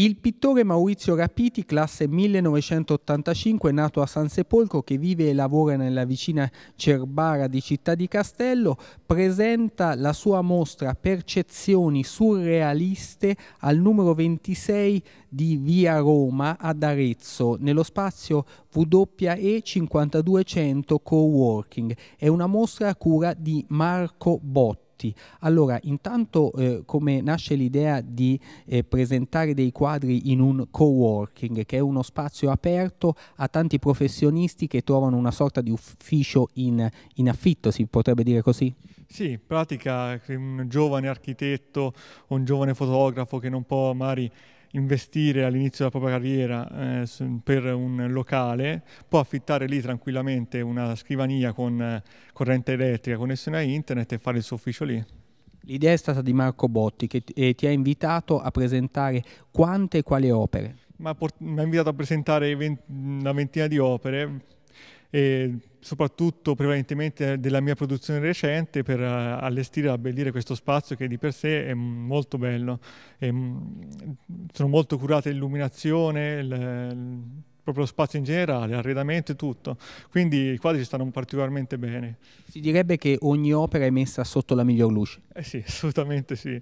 Il pittore Maurizio Rapiti, classe 1985, nato a San Sepolcro, che vive e lavora nella vicina Cerbara di Città di Castello, presenta la sua mostra Percezioni surrealiste al numero 26 di Via Roma ad Arezzo, nello spazio WE 5200 Coworking. È una mostra a cura di Marco Botti prodotti. Allora, intanto eh, come nasce l'idea di eh, presentare dei quadri in un co-working, che è uno spazio aperto a tanti professionisti che trovano una sorta di ufficio in, in affitto, si potrebbe dire così? Sì, in pratica un giovane architetto o un giovane fotografo che non può magari investire all'inizio della propria carriera eh, per un locale, può affittare lì tranquillamente una scrivania con eh, corrente elettrica, connessione a internet e fare il suo ufficio lì. L'idea è stata di Marco Botti che ti ha invitato a presentare quante e quali opere. mi ha invitato a presentare 20, una ventina di opere, e soprattutto prevalentemente della mia produzione recente per eh, allestire e abbellire questo spazio che di per sé è molto bello. E ehm, sono molto curate l'illuminazione, il, proprio lo spazio in generale, l'arredamento e tutto. Quindi i quadri ci stanno particolarmente bene. Si direbbe che ogni opera è messa sotto la miglior luce. Eh sì, assolutamente sì.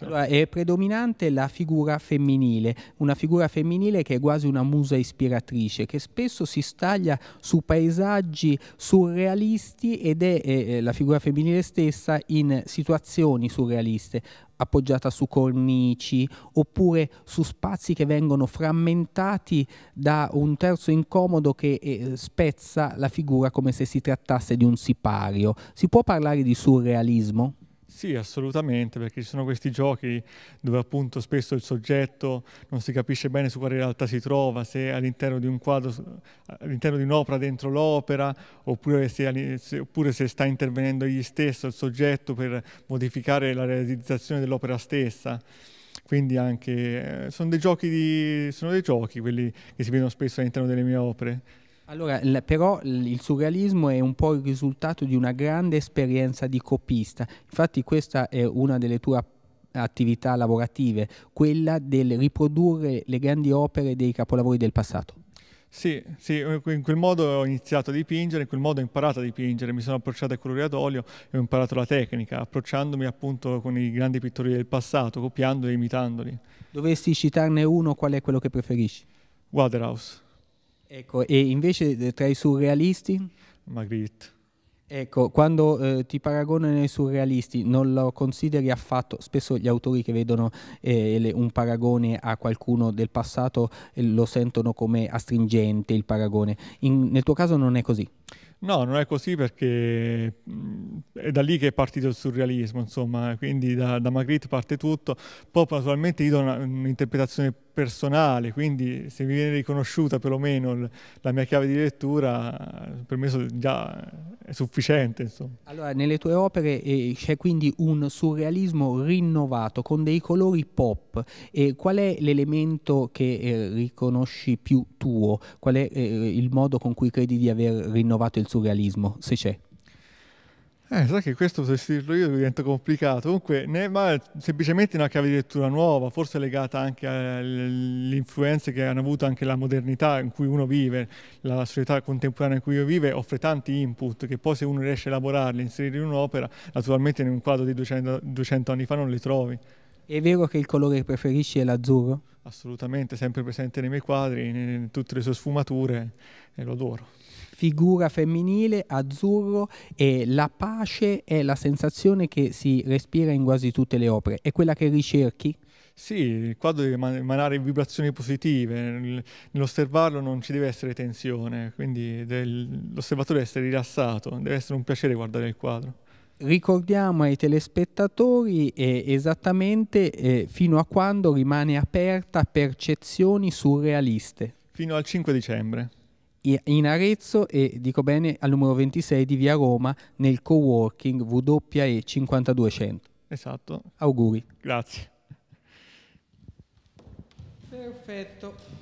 Certo. Allora, è predominante la figura femminile, una figura femminile che è quasi una musa ispiratrice, che spesso si staglia su paesaggi surrealisti ed è eh, eh, la figura femminile stessa in situazioni surrealiste appoggiata su cornici oppure su spazi che vengono frammentati da un terzo incomodo che eh, spezza la figura come se si trattasse di un sipario. Si può parlare di surrealismo? Sì, assolutamente, perché ci sono questi giochi dove appunto spesso il soggetto non si capisce bene su quale realtà si trova, se all'interno di un quadro, all'interno di un'opera dentro l'opera, oppure se, oppure se, sta intervenendo egli stesso, il soggetto, per modificare la realizzazione dell'opera stessa. Quindi anche, eh, sono dei, di, sono dei giochi quelli che si vedono spesso all'interno delle mie opere. Allora, però il surrealismo è un po' il risultato di una grande esperienza di copista. Infatti questa è una delle tue attività lavorative, quella del riprodurre le grandi opere dei capolavori del passato. Sì, sì, in quel modo ho iniziato a dipingere, in quel modo ho imparato a dipingere, mi sono approcciato ai colori ad olio e ho imparato la tecnica, approcciandomi appunto con i grandi pittori del passato, copiandoli e imitandoli. Dovessi citarne uno, qual è quello che preferisci? Waterhouse. Ecco, e invece eh, tra i surrealisti? Magritte. Ecco, quando eh, ti paragono ai surrealisti non lo consideri affatto, spesso gli autori che vedono eh, le, un paragone a qualcuno del passato eh, lo sentono come astringente il paragone, In, nel tuo caso non è così? No, non è così perché mm, è da lì che è partito il surrealismo, insomma, quindi da, da Magritte parte tutto. Poi naturalmente io do un'interpretazione personale, quindi se mi viene riconosciuta perlomeno l- la mia chiave di lettura, per me so- già è sufficiente. Insomma. Allora, nelle tue opere eh, c'è quindi un surrealismo rinnovato con dei colori pop. Eh, qual è l'elemento che eh, riconosci più tuo? Qual è eh, il modo con cui credi di aver rinnovato il surrealismo, se c'è? Eh, sai che questo se si dirlo io diventa complicato. Comunque, ne, ma semplicemente una chiave di lettura nuova, forse legata anche alle influenze che hanno avuto anche la modernità in cui uno vive, la società contemporanea in cui uno vive, offre tanti input che poi se uno riesce a elaborarli, inserire in un'opera, naturalmente in un quadro di 200, 200 anni fa non li trovi. È vero che il colore che preferisci è l'azzurro? Assolutamente, sempre presente nei miei quadri, in, in tutte le sue sfumature, e lo adoro figura femminile, azzurro e la pace è la sensazione che si respira in quasi tutte le opere. È quella che ricerchi? Sì, qua deve emanare vibrazioni positive, nell'osservarlo non ci deve essere tensione, quindi l'osservatore deve essere rilassato, deve essere un piacere guardare il quadro. Ricordiamo ai telespettatori eh, esattamente eh, fino a quando rimane aperta percezioni surrealiste. Fino al 5 dicembre in Arezzo e dico bene al numero 26 di via Roma nel coworking WE 5200. Esatto. Auguri. Grazie. Perfetto.